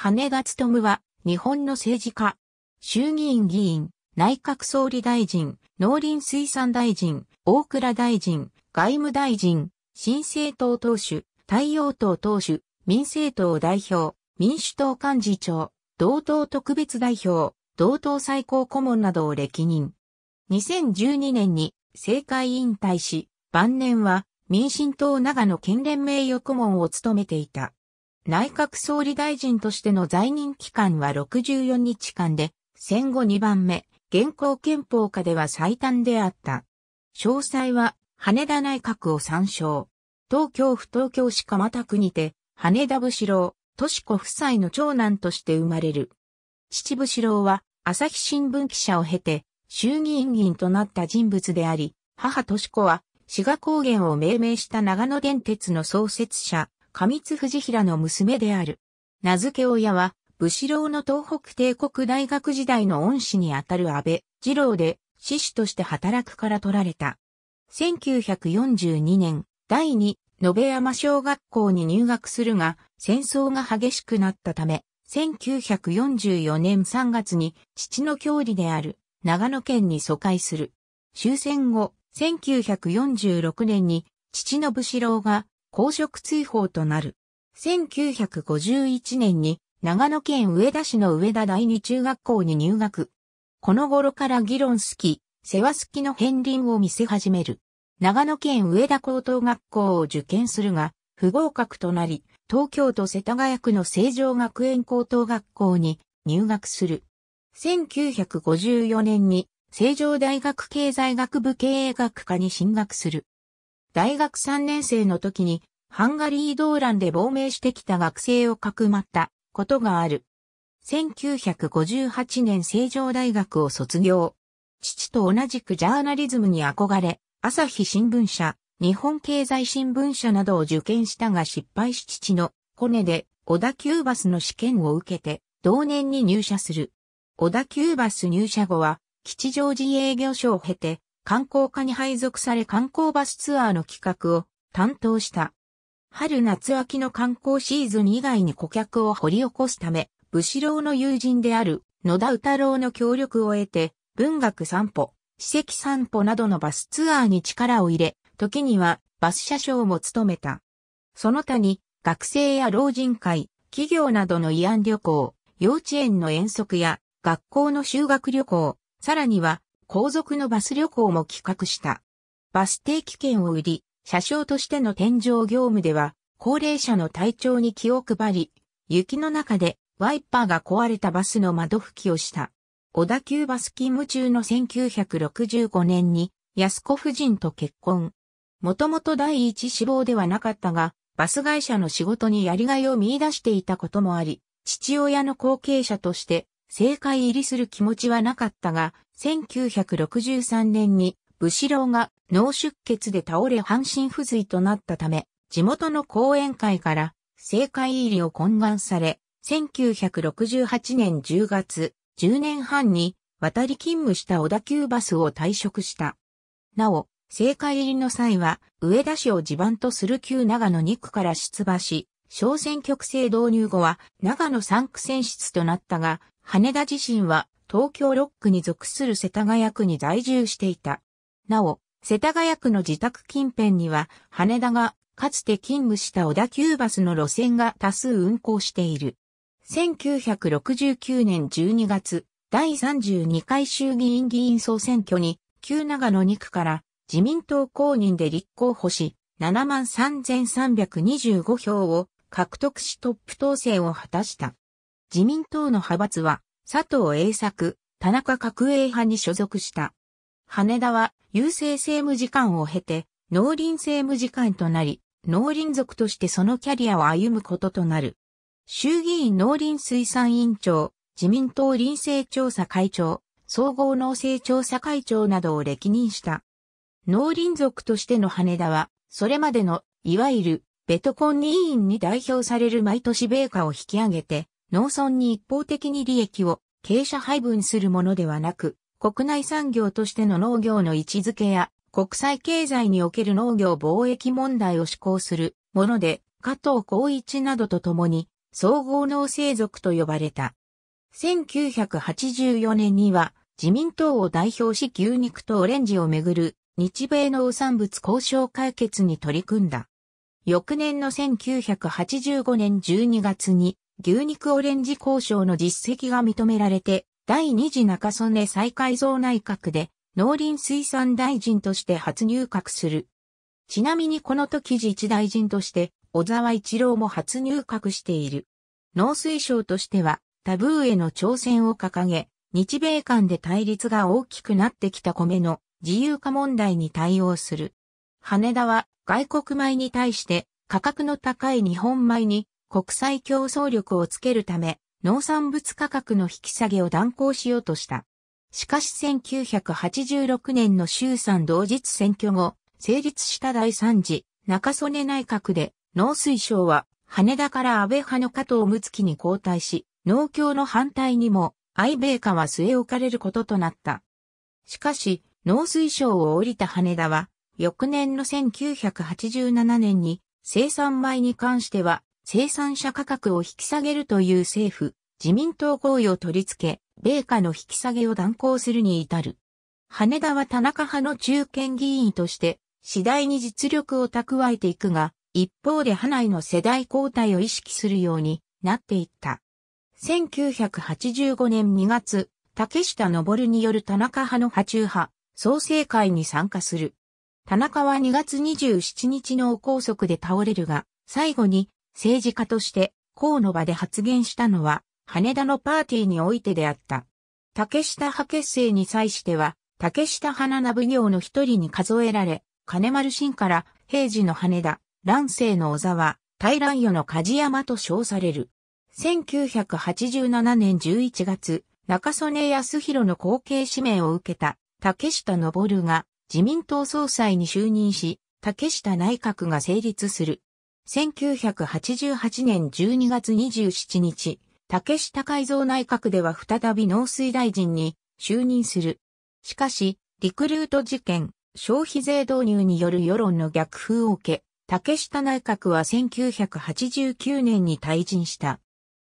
羽田務は、日本の政治家、衆議院議員、内閣総理大臣、農林水産大臣、大倉大臣、外務大臣、新政党党首、太陽党党首、民政党代表、民主党幹事長、同党特別代表、同党最高顧問などを歴任。2012年に政界引退し、晩年は民進党長野県連名誉顧問を務めていた。内閣総理大臣としての在任期間は64日間で、戦後2番目、現行憲法下では最短であった。詳細は、羽田内閣を参照。東京府東京市蒲田区にて、羽田武士郎、都市子夫妻の長男として生まれる。父武士郎は、朝日新聞記者を経て、衆議院議員となった人物であり、母敏子は、志賀高原を命名した長野電鉄の創設者、上津藤平の娘である。名付け親は、武士郎の東北帝国大学時代の恩師にあたる安倍二郎で、志士として働くから取られた。1942年、第2、野辺山小学校に入学するが、戦争が激しくなったため、1944年3月に父の郷里である長野県に疎開する。終戦後、1946年に父の武士郎が公職追放となる。1951年に長野県上田市の上田第二中学校に入学。この頃から議論好き、世話好きの片鱗を見せ始める。長野県上田高等学校を受験するが、不合格となり、東京都世田谷区の成城学園高等学校に入学する。1954年に成城大学経済学部経営学科に進学する。大学3年生の時にハンガリー動乱で亡命してきた学生をかくまったことがある。1958年成城大学を卒業。父と同じくジャーナリズムに憧れ、朝日新聞社、日本経済新聞社などを受験したが失敗し父のコネで小田急バスの試験を受けて同年に入社する。小田急バス入社後は吉祥寺営業所を経て観光課に配属され観光バスツアーの企画を担当した。春夏秋の観光シーズン以外に顧客を掘り起こすため、武士郎の友人である野田宇太郎の協力を得て、文学散歩、史跡散歩などのバスツアーに力を入れ、時にはバス車掌も務めた。その他に学生や老人会、企業などの慰安旅行、幼稚園の遠足や学校の修学旅行、さらには後続のバス旅行も企画した。バス定期券を売り、車掌としての天井業務では、高齢者の体調に気を配り、雪の中でワイパーが壊れたバスの窓拭きをした。小田急バス勤務中の1965年に安子夫人と結婚。もともと第一志望ではなかったが、バス会社の仕事にやりがいを見出していたこともあり、父親の後継者として政界入りする気持ちはなかったが、1963年に武士郎が脳出血で倒れ半身不随となったため、地元の後援会から政界入りを懇願され、1968年10月、10年半に渡り勤務した小田急バスを退職した。なお、政界入りの際は、上田市を地盤とする旧長野2区から出馬し、小選挙区制導入後は長野3区選出となったが、羽田自身は東京6区に属する世田谷区に在住していた。なお、世田谷区の自宅近辺には、羽田がかつて勤務した小田急バスの路線が多数運行している。1969年12月、第32回衆議院議員総選挙に、旧長野2区から自民党公認で立候補し、73,325票を獲得しトップ当選を果たした。自民党の派閥は佐藤栄作、田中角栄派に所属した。羽田は郵政政務次官を経て、農林政務次官となり、農林族としてそのキャリアを歩むこととなる。衆議院農林水産委員長、自民党林政調査会長、総合農政調査会長などを歴任した。農林族としての羽田は、それまでの、いわゆる、ベトコンに委員に代表される毎年米価を引き上げて、農村に一方的に利益を傾斜配分するものではなく、国内産業としての農業の位置づけや国際経済における農業貿易問題を施行するもので、加藤光一などと共に総合農政族と呼ばれた。1984年には自民党を代表し牛肉とオレンジをめぐる日米農産物交渉解決に取り組んだ。翌年の1985年12月に牛肉オレンジ交渉の実績が認められて、第二次中曽根再改造内閣で農林水産大臣として初入閣する。ちなみにこの時自治大臣として小沢一郎も初入閣している。農水省としてはタブーへの挑戦を掲げ、日米間で対立が大きくなってきた米の自由化問題に対応する。羽田は外国米に対して価格の高い日本米に国際競争力をつけるため、農産物価格の引き下げを断行しようとした。しかし1986年の衆参同日選挙後、成立した第3次中曽根内閣で農水省は羽田から安倍派の加藤睦月に交代し、農協の反対にも愛米化は据え置かれることとなった。しかし、農水省を降りた羽田は、翌年の1987年に生産米に関しては生産者価格を引き下げるという政府、自民党合意を取り付け、米価の引き下げを断行するに至る。羽田は田中派の中堅議員として、次第に実力を蓄えていくが、一方で派内の世代交代を意識するようになっていった。1985年2月、竹下登による田中派の派中派、創生会に参加する。田中は2月27日の拘束で倒れるが、最後に政治家として公の場で発言したのは、羽田のパーティーにおいてであった。竹下派結成に際しては、竹下花名奉行の一人に数えられ、金丸信から平治の羽田、乱世の小沢、大乱世の梶山と称される。1987年11月、中曽根康弘の後継指名を受けた竹下登が自民党総裁に就任し、竹下内閣が成立する。1988年12月27日、竹下改造内閣では再び農水大臣に就任する。しかし、リクルート事件、消費税導入による世論の逆風を受け、竹下内閣は1989年に退陣した。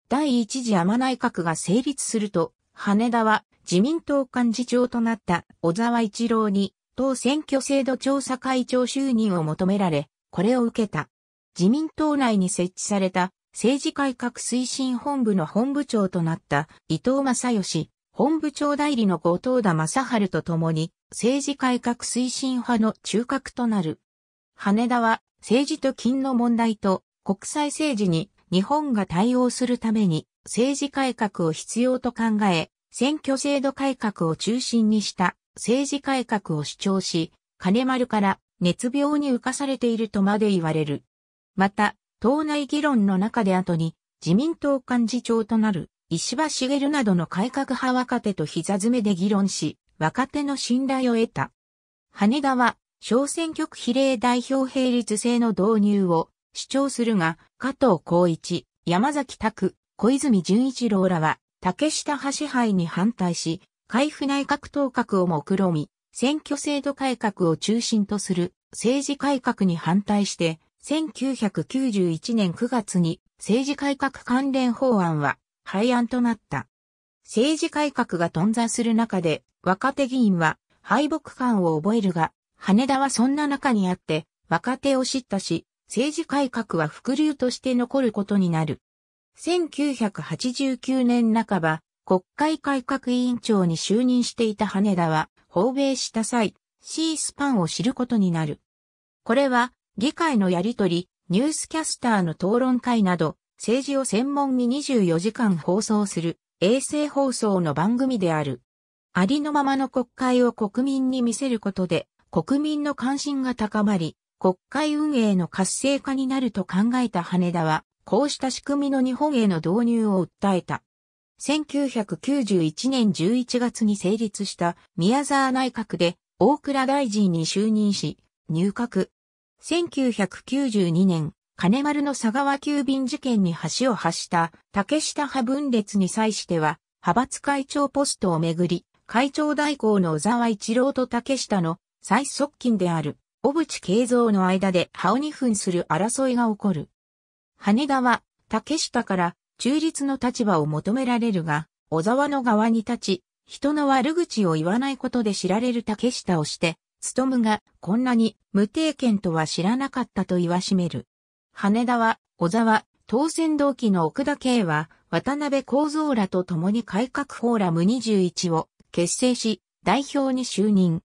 第一次天内閣が成立すると、羽田は自民党幹事長となった小沢一郎に、党選挙制度調査会長就任を求められ、これを受けた。自民党内に設置された政治改革推進本部の本部長となった伊藤正義、本部長代理の後藤田正春と共に政治改革推進派の中核となる。羽田は政治と金の問題と国際政治に日本が対応するために政治改革を必要と考え、選挙制度改革を中心にした政治改革を主張し、金丸から熱病に浮かされているとまで言われる。また、党内議論の中で後に自民党幹事長となる石破茂などの改革派若手と膝詰めで議論し、若手の信頼を得た。羽田は小選挙区比例代表並立制の導入を主張するが、加藤光一、山崎拓、小泉純一郎らは竹下派支配に反対し、海部内閣当閣をく論み、選挙制度改革を中心とする政治改革に反対して、1991年9月に政治改革関連法案は廃案となった。政治改革が頓挫する中で若手議員は敗北感を覚えるが、羽田はそんな中にあって若手を叱咤し、政治改革は副流として残ることになる。1989年半ば、国会改革委員長に就任していた羽田は、訪米した際、シースパンを知ることになる。これは、議会のやりとり、ニュースキャスターの討論会など、政治を専門に24時間放送する衛星放送の番組である。ありのままの国会を国民に見せることで、国民の関心が高まり、国会運営の活性化になると考えた羽田は、こうした仕組みの日本への導入を訴えた。1991年11月に成立した宮沢内閣で大倉大臣に就任し、入閣、1992年、金丸の佐川急便事件に橋を発した竹下派分裂に際しては、派閥会長ポストをめぐり、会長代行の小沢一郎と竹下の最側近である小渕慶三の間で派を二分する争いが起こる。羽田は竹下から中立の立場を求められるが、小沢の側に立ち、人の悪口を言わないことで知られる竹下をして、むがこんなに無定見とは知らなかったと言わしめる。羽田は、小沢、当選同期の奥田圭は、渡辺幸三らと共に改革フォーラム21を結成し、代表に就任。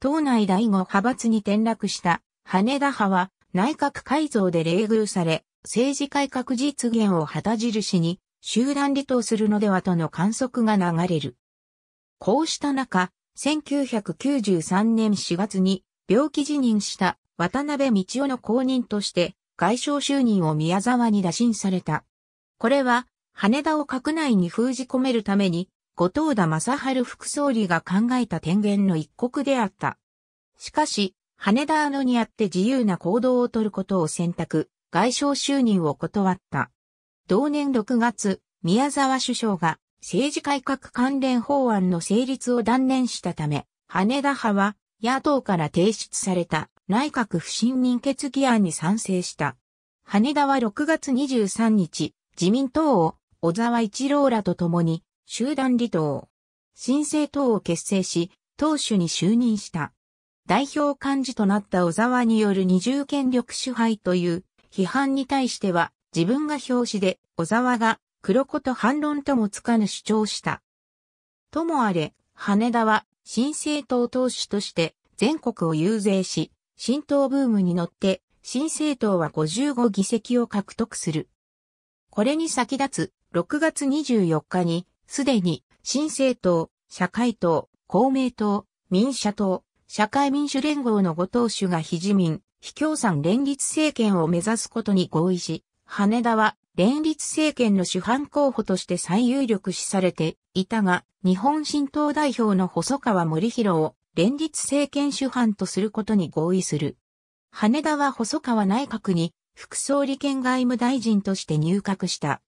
党内第五派閥に転落した羽田派は内閣改造で冷遇され、政治改革実現を旗印に集団離党するのではとの観測が流れる。こうした中、1993年4月に病気辞任した渡辺道夫の後任として外相就任を宮沢に打診された。これは羽田を閣内に封じ込めるために後藤田正春副総理が考えた天元の一国であった。しかし、羽田のにあって自由な行動を取ることを選択、外相就任を断った。同年6月、宮沢首相が政治改革関連法案の成立を断念したため、羽田派は野党から提出された内閣不信任決議案に賛成した。羽田は6月23日、自民党を小沢一郎らと共に集団離党、新生党を結成し、党首に就任した。代表幹事となった小沢による二重権力支配という批判に対しては自分が表紙で小沢が黒子と反論ともつかぬ主張した。ともあれ、羽田は新政党党首として全国を遊説し、新党ブームに乗って新政党は55議席を獲得する。これに先立つ6月24日にすでに新政党、社会党、公明党、民社党、社会民主連合の5党首が非自民、非共産連立政権を目指すことに合意し、羽田は連立政権の主犯候補として最有力視されていたが、日本新党代表の細川森弘を連立政権主犯とすることに合意する。羽田は細川内閣に副総理兼外務大臣として入閣した。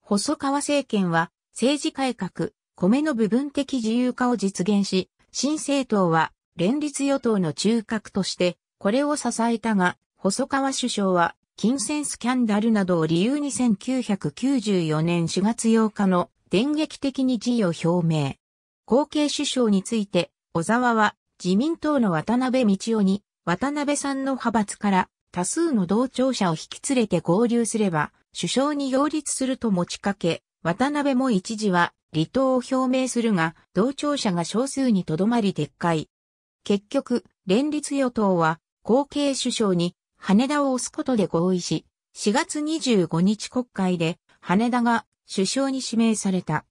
細川政権は政治改革、米の部分的自由化を実現し、新政党は連立与党の中核としてこれを支えたが、細川首相は金銭スキャンダルなどを理由に1994年4月8日の電撃的に辞意を表明。後継首相について、小沢は自民党の渡辺道夫に渡辺さんの派閥から多数の同調者を引き連れて合流すれば首相に擁立すると持ちかけ、渡辺も一時は離党を表明するが、同調者が少数にとどまり撤回。結局、連立与党は後継首相に羽田を押すことで合意し、4月25日国会で羽田が首相に指名された。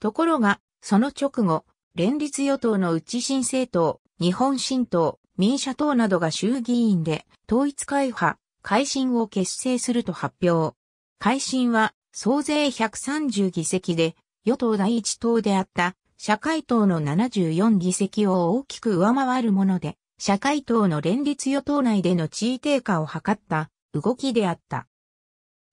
ところが、その直後、連立与党の内新政党、日本新党、民社党などが衆議院で統一会派、改新を結成すると発表。改新は総勢130議席で、与党第一党であった社会党の74議席を大きく上回るもので、社会党の連立与党内での地位低下を図った動きであった。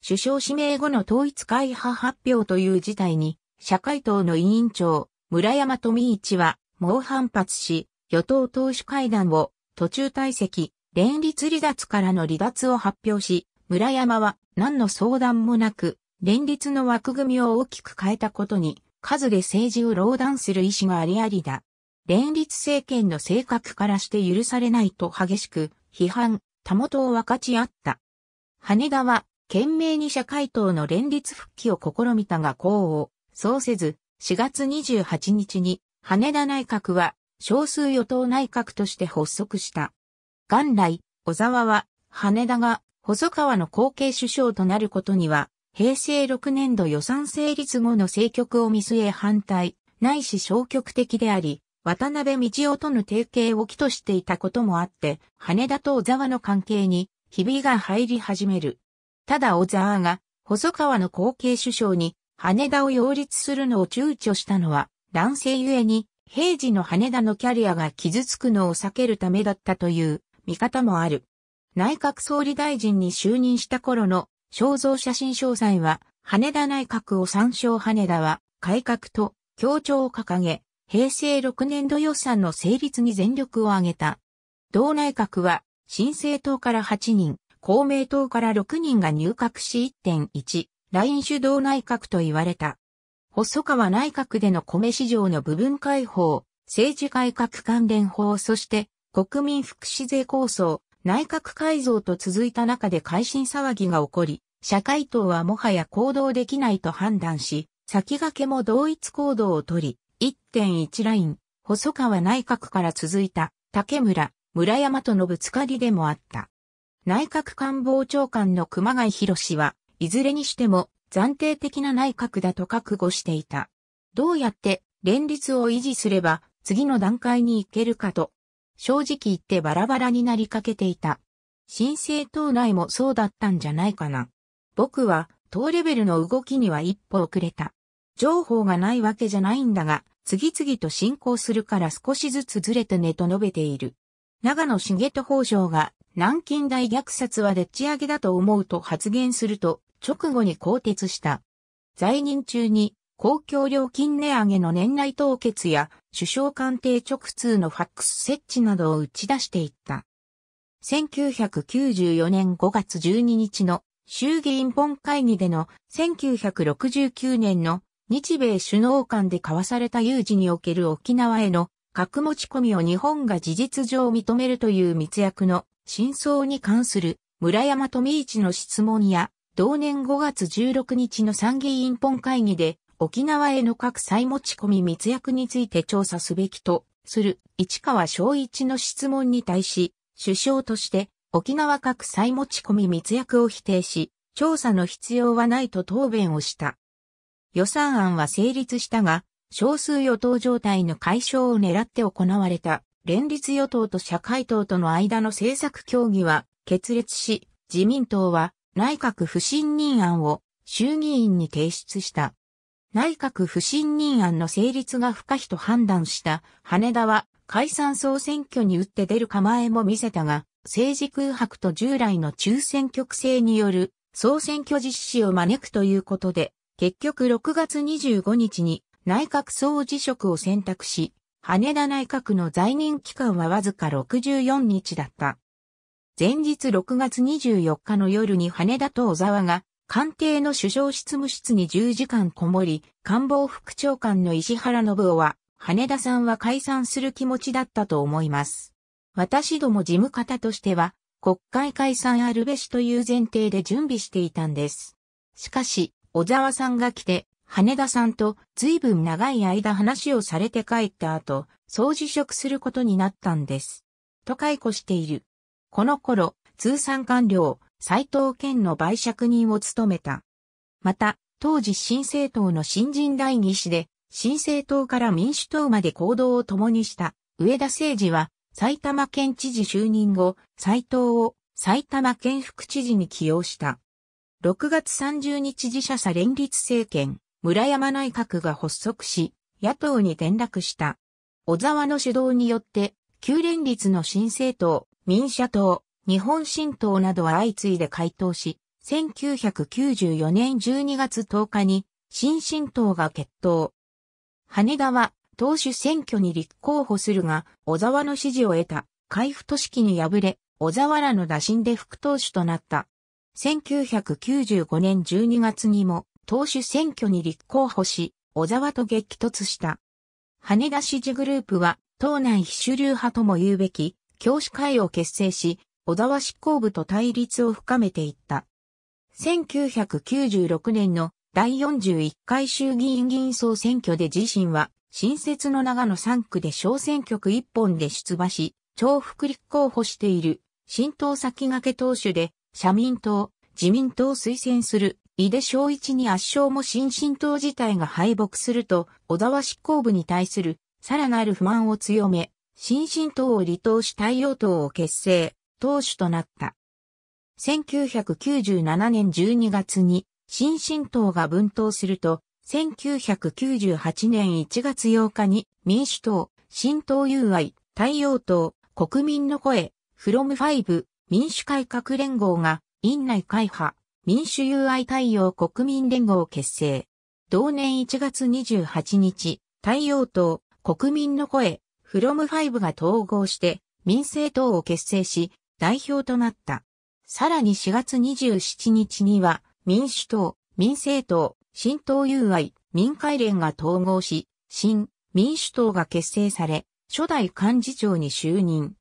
首相指名後の統一会派発表という事態に、社会党の委員長、村山富一は、猛反発し、与党党首会談を途中退席、連立離脱からの離脱を発表し、村山は何の相談もなく、連立の枠組みを大きく変えたことに、数で政治を壟断する意思がありありだ。連立政権の性格からして許されないと激しく批判、たもとを分かち合った。羽田は懸命に社会党の連立復帰を試みたが功をそうせず4月28日に羽田内閣は少数与党内閣として発足した。元来、小沢は羽田が細川の後継首相となることには平成6年度予算成立後の政局を見据え反対、ないし消極的であり、渡辺道夫との提携を起としていたこともあって、羽田と小沢の関係に、ひびが入り始める。ただ小沢が、細川の後継首相に、羽田を擁立するのを躊躇したのは、乱世ゆえに、平時の羽田のキャリアが傷つくのを避けるためだったという見方もある。内閣総理大臣に就任した頃の肖像写真詳細は、羽田内閣を参照羽田は改革と協調を掲げ、平成6年度予算の成立に全力を挙げた。同内閣は、新生党から8人、公明党から6人が入閣し1.1、ライン主導内閣と言われた。細川内閣での米市場の部分解放、政治改革関連法そして国民福祉税構想、内閣改造と続いた中で改新騒ぎが起こり、社会党はもはや行動できないと判断し、先駆けも同一行動をとり、1.1ライン、細川内閣から続いた竹村、村山とのぶつかりでもあった。内閣官房長官の熊谷博士は、いずれにしても暫定的な内閣だと覚悟していた。どうやって連立を維持すれば次の段階に行けるかと、正直言ってバラバラになりかけていた。新生党内もそうだったんじゃないかな。僕は、党レベルの動きには一歩遅れた。情報がないわけじゃないんだが、次々と進行するから少しずつずれてねと述べている。長野茂人法上が南京大虐殺はでっち上げだと思うと発言すると直後に更迭した。在任中に公共料金値上げの年内凍結や首相官邸直通のファックス設置などを打ち出していった。1994年5月12日の衆議院本会議での1969年の日米首脳間で交わされた有事における沖縄への核持ち込みを日本が事実上認めるという密約の真相に関する村山富一の質問や同年5月16日の参議院本会議で沖縄への核再持ち込み密約について調査すべきとする市川昭一の質問に対し首相として沖縄核再持ち込み密約を否定し調査の必要はないと答弁をした。予算案は成立したが、少数与党状態の解消を狙って行われた、連立与党と社会党との間の政策協議は決裂し、自民党は内閣不信任案を衆議院に提出した。内閣不信任案の成立が不可避と判断した羽田は解散総選挙に打って出る構えも見せたが、政治空白と従来の中選挙区制による総選挙実施を招くということで、結局6月25日に内閣総辞職を選択し、羽田内閣の在任期間はわずか64日だった。前日6月24日の夜に羽田と小沢が官邸の首相執務室に10時間こもり、官房副長官の石原信夫は、羽田さんは解散する気持ちだったと思います。私ども事務方としては、国会解散あるべしという前提で準備していたんです。しかし、小沢さんが来て、羽田さんと随分長い間話をされて帰った後、総辞職することになったんです。と解雇している。この頃、通産官僚、斎藤健の売借人を務めた。また、当時新政党の新人代議士で、新政党から民主党まで行動を共にした上田誠二は、埼玉県知事就任後、斎藤を埼玉県副知事に起用した。6月30日自社社連立政権、村山内閣が発足し、野党に転落した。小沢の主導によって、旧連立の新政党、民社党、日本新党などは相次いで回答し、1994年12月10日に、新新党が決闘。羽田は、党首選挙に立候補するが、小沢の支持を得た、海部都市に敗れ、小沢らの打診で副党首となった。1995年12月にも党首選挙に立候補し、小沢と激突した。羽田支持グループは、党内非主流派とも言うべき、教師会を結成し、小沢執行部と対立を深めていった。1996年の第41回衆議院議員総選挙で自身は、新設の長野3区で小選挙区1本で出馬し、重複立候補している、新党先駆け党首で、社民党、自民党推薦する井出正一に圧勝も新進党自体が敗北すると、小沢執行部に対するさらなる不満を強め、新進党を離党し太陽党を結成、党首となった。1997年12月に新進党が分党すると、1998年1月8日に民主党、新党友愛、太陽党、国民の声、フロム5、民主改革連合が、院内会派、民主友愛太陽国民連合を結成。同年1月28日、太陽党、国民の声、フロムファイブが統合して、民政党を結成し、代表となった。さらに4月27日には、民主党、民政党、新党友愛、民会連が統合し、新、民主党が結成され、初代幹事長に就任。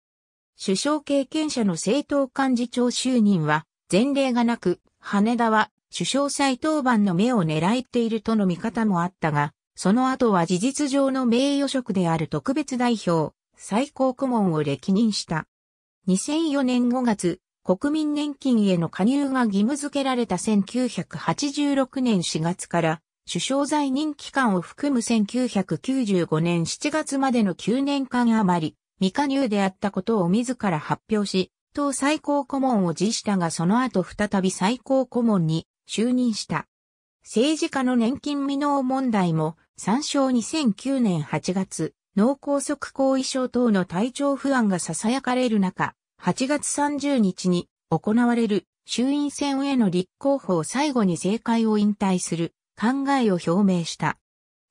首相経験者の政党幹事長就任は前例がなく、羽田は首相再登板の目を狙っているとの見方もあったが、その後は事実上の名誉職である特別代表、最高顧問を歴任した。2004年5月、国民年金への加入が義務付けられた1986年4月から、首相在任期間を含む1995年7月までの9年間余り、未加入であったことを自ら発表し、党最高顧問を辞したがその後再び最高顧問に就任した。政治家の年金未納問題も参照2009年8月、脳梗塞後遺症等の体調不安が囁かれる中、8月30日に行われる衆院選への立候補を最後に政界を引退する考えを表明した。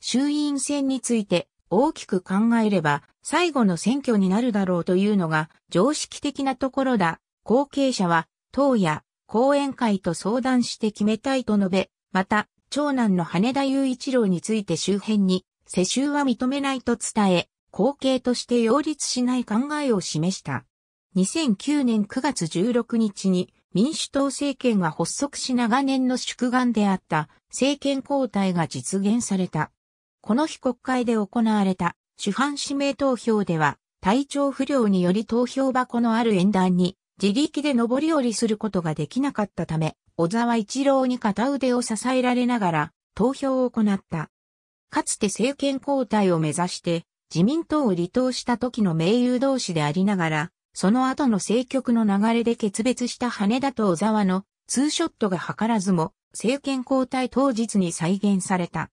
衆院選について大きく考えれば最後の選挙になるだろうというのが常識的なところだ。後継者は党や後援会と相談して決めたいと述べ、また長男の羽田雄一郎について周辺に世襲は認めないと伝え、後継として擁立しない考えを示した。2009年9月16日に民主党政権が発足し長年の祝願であった政権交代が実現された。この日国会で行われた主犯指名投票では、体調不良により投票箱のある演壇に自力で上り下りすることができなかったため、小沢一郎に片腕を支えられながら投票を行った。かつて政権交代を目指して自民党を離党した時の盟友同士でありながら、その後の政局の流れで決別した羽田と小沢のツーショットが図らずも政権交代当日に再現された。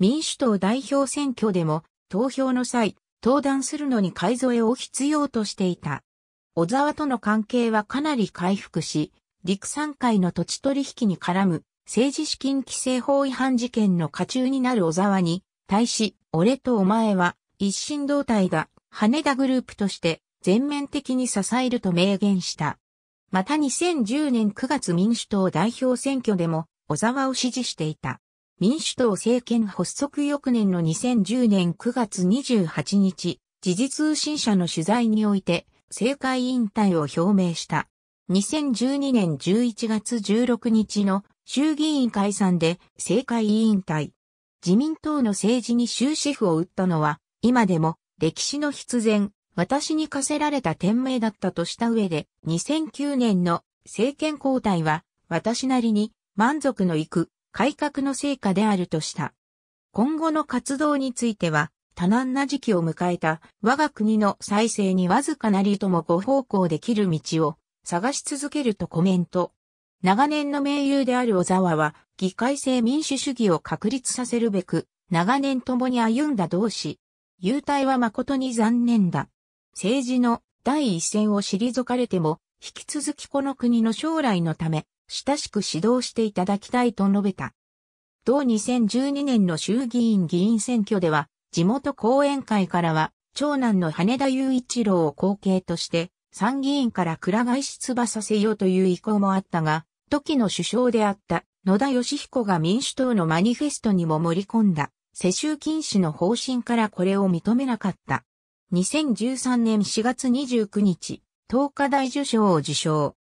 民主党代表選挙でも、投票の際、登壇するのに買い添えを必要としていた。小沢との関係はかなり回復し、陸産会の土地取引に絡む政治資金規正法違反事件の過中になる小沢に、対し、俺とお前は一心同体だ、羽田グループとして全面的に支えると明言した。また2010年9月民主党代表選挙でも小沢を支持していた。民主党政権発足翌年の2010年9月28日、時事通信社の取材において、政界引退を表明した。2012年11月16日の衆議院解散で政界引退。自民党の政治に終止符を打ったのは、今でも歴史の必然、私に課せられた天命だったとした上で、2009年の政権交代は、私なりに満足のいく改革の成果であるとした。今後の活動については、多難な時期を迎えた我が国の再生にわずかなりともご奉公できる道を探し続けるとコメント。長年の盟友である小沢は、議会制民主主義を確立させるべく、長年共に歩んだ同志。優待は誠に残念だ。政治の第一線を退かれても、引き続きこの国の将来のため、親しく指導していただきたいと述べた。同2012年の衆議院議員選挙では、地元後援会からは、長男の羽田雄一郎を後継として、参議院から倉馬させようという意向もあったが、時の首相であった野田義彦が民主党のマニフェストにも盛り込んだ、世襲禁止の方針からこれを認めなかった。2013年4月29日、東華大受賞を受賞。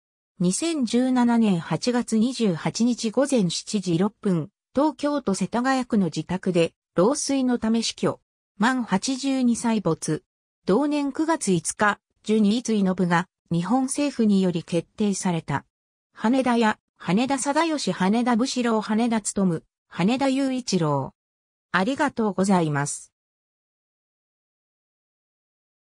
2017年8月28日午前7時6分、東京都世田谷区の自宅で、老衰のため死去。満82歳没。同年9月5日、ジュニーノブが日本政府により決定された。羽田屋、羽田貞義、羽田武士郎、羽田勤、羽田雄一郎。ありがとうございます。